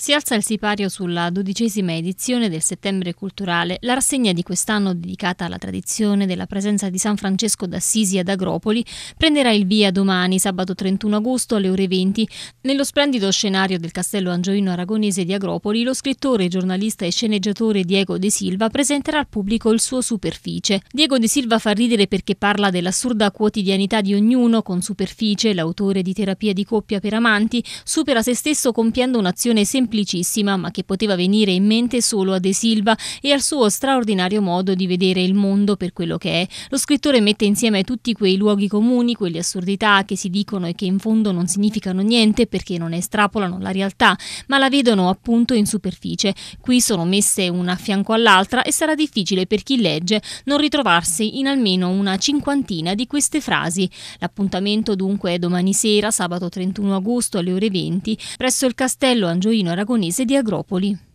Si alza il sipario sulla dodicesima edizione del Settembre Culturale, la rassegna di quest'anno dedicata alla tradizione della presenza di San Francesco d'Assisi ad Agropoli prenderà il via domani, sabato 31 agosto alle ore 20. Nello splendido scenario del castello angioino aragonese di Agropoli, lo scrittore, giornalista e sceneggiatore Diego De Silva presenterà al pubblico il suo Superficie. Diego De Silva fa ridere perché parla dell'assurda quotidianità di ognuno con Superficie, l'autore di terapia di coppia per amanti, supera se stesso compiendo un'azione semplice semplicissima ma che poteva venire in mente solo a De Silva e al suo straordinario modo di vedere il mondo per quello che è. Lo scrittore mette insieme tutti quei luoghi comuni, quelle assurdità che si dicono e che in fondo non significano niente perché non estrapolano la realtà, ma la vedono appunto in superficie. Qui sono messe una a fianco all'altra e sarà difficile per chi legge non ritrovarsi in almeno una cinquantina di queste frasi. L'appuntamento dunque è domani sera, sabato 31 agosto alle ore 20, presso il castello Angioino aragonese di Agropoli.